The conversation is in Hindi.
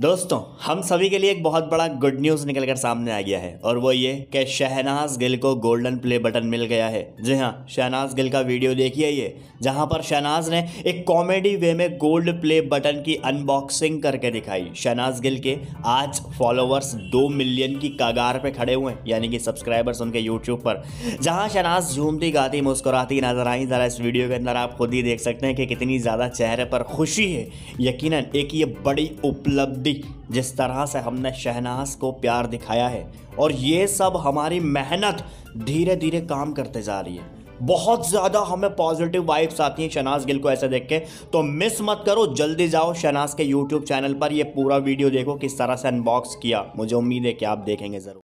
दोस्तों हम सभी के लिए एक बहुत बड़ा गुड न्यूज़ निकल कर सामने आ गया है और वो ये कि शहनाज गिल को गोल्डन प्ले बटन मिल गया है जी हाँ शहनाज गिल का वीडियो देखिए ये जहाँ पर शहनाज ने एक कॉमेडी वे में गोल्ड प्ले बटन की अनबॉक्सिंग करके दिखाई शहनाज गिल के आज फॉलोअर्स दो मिलियन की कगार पर खड़े हुए हैं यानी कि सब्सक्राइबर्स उनके यूट्यूब पर जहाँ शहनाज झूमती गाती मुस्कुराती नजर आई ज़रा इस वीडियो के अंदर आप खुद ही देख सकते हैं कि कितनी ज़्यादा चेहरे पर खुशी है यकीन एक ये बड़ी उपलब्धि दी जिस तरह से हमने शहनाज को प्यार दिखाया है और ये सब हमारी मेहनत धीरे धीरे काम करते जा रही है बहुत ज़्यादा हमें पॉजिटिव वाइब्स आती हैं शहनाज गिल को ऐसे देख के तो मिस मत करो जल्दी जाओ शहनाज के यूट्यूब चैनल पर ये पूरा वीडियो देखो किस तरह से अनबॉक्स किया मुझे उम्मीद है कि आप देखेंगे ज़रूर